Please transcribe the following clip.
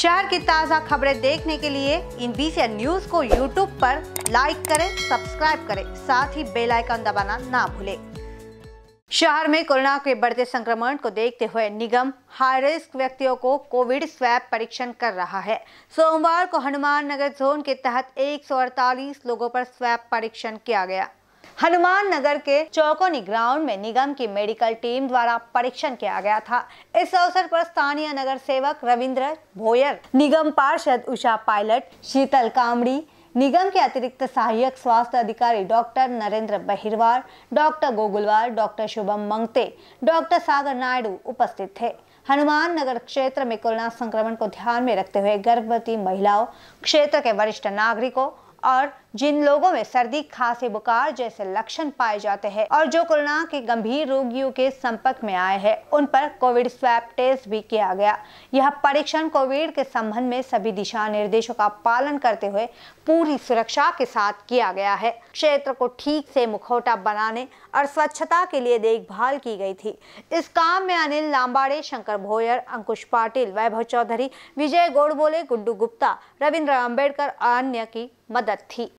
शहर की ताज़ा खबरें देखने के लिए इन बीसी न्यूज को यूट्यूब पर लाइक करें सब्सक्राइब करें साथ ही बेल आइकन दबाना ना भूलें शहर में कोरोना के बढ़ते संक्रमण को देखते हुए निगम हाई रिस्क व्यक्तियों को कोविड स्वैब परीक्षण कर रहा है सोमवार को हनुमान नगर जोन के तहत एक लोगों पर स्वैब परीक्षण किया गया हनुमान नगर के चौकोनी ग्राउंड में निगम की मेडिकल टीम द्वारा परीक्षण किया गया था इस अवसर पर स्थानीय नगर सेवक रविंद्र भोयर निगम पार्षद उषा पायलट शीतल कामड़ी निगम के अतिरिक्त सहायक स्वास्थ्य अधिकारी doctor Narendra Bahirwar doctor Gogulwar doctor Shubham Mangte doctor Sagar Naidu उपस्थित थे हनुमान नगर क्षेत्र में कोरोना संक्रमण को ध्यान में रखते हुए गर्भवती महिलाओं क्षेत्र के वरिष्ठ नागरिकों और जिन लोगों में सर्दी खांसी बुखार जैसे लक्षण पाए जाते हैं और जो कोरोना के गंभीर रोगियों के संपर्क में आए हैं उन पर कोविड स्वैप टेस्ट भी किया गया यह परीक्षण कोविड के संबंध में सभी दिशा निर्देशों का पालन करते हुए पूरी सुरक्षा के साथ किया गया है क्षेत्र को ठीक से मुखौटा बनाने और स्वच्छता के लिए देखभाल की गई थी इस काम में अनिल लाम्बाड़े शंकर भोयर अंकुश पाटिल वैभव चौधरी विजय गोड़बोले गुड्डू गुप्ता रविन्द्र अम्बेडकर अन्य की मदद थी